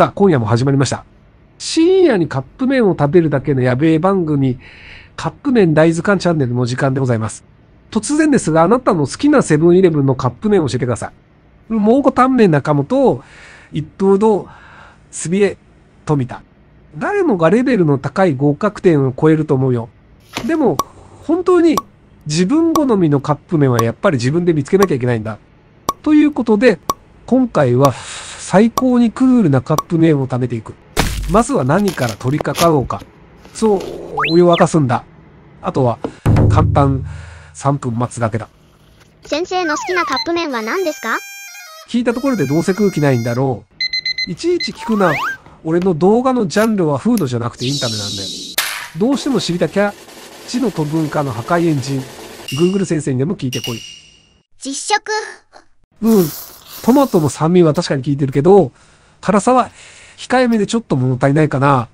さあ、今夜も始まりました。深夜にカップ麺を食べるだけのやべえ番組、カップ麺大図鑑チャンネルの時間でございます。突然ですが、あなたの好きなセブンイレブンのカップ麺を教えてください。蒙古タンメン中本、一風堂、すびえ、富田。誰もがレベルの高い合格点を超えると思うよ。でも、本当に自分好みのカップ麺はやっぱり自分で見つけなきゃいけないんだ。ということで、今回は最高にクールなカップ麺を食べていく。まずは何から取り掛かろうか。そう、お湯沸かすんだ。あとは、簡単3分待つだけだ。先生の好きなカップ麺は何ですか聞いたところでどうせ空気ないんだろう。いちいち聞くな。俺の動画のジャンルはフードじゃなくてインタメなんだよ。どうしても知りたきゃ、知のと文化の破壊エンジン、Google 先生にでも聞いてこい。実食。うん。トマトの酸味は確かに効いてるけど、辛さは控えめでちょっと物足りないかな。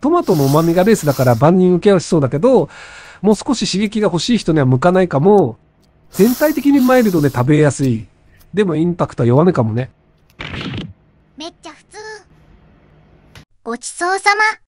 トマトの旨味がベースだから万人受けはしそうだけど、もう少し刺激が欲しい人には向かないかも、全体的にマイルドで食べやすい。でもインパクトは弱めかもね。めっちゃ普通。ごちそうさま。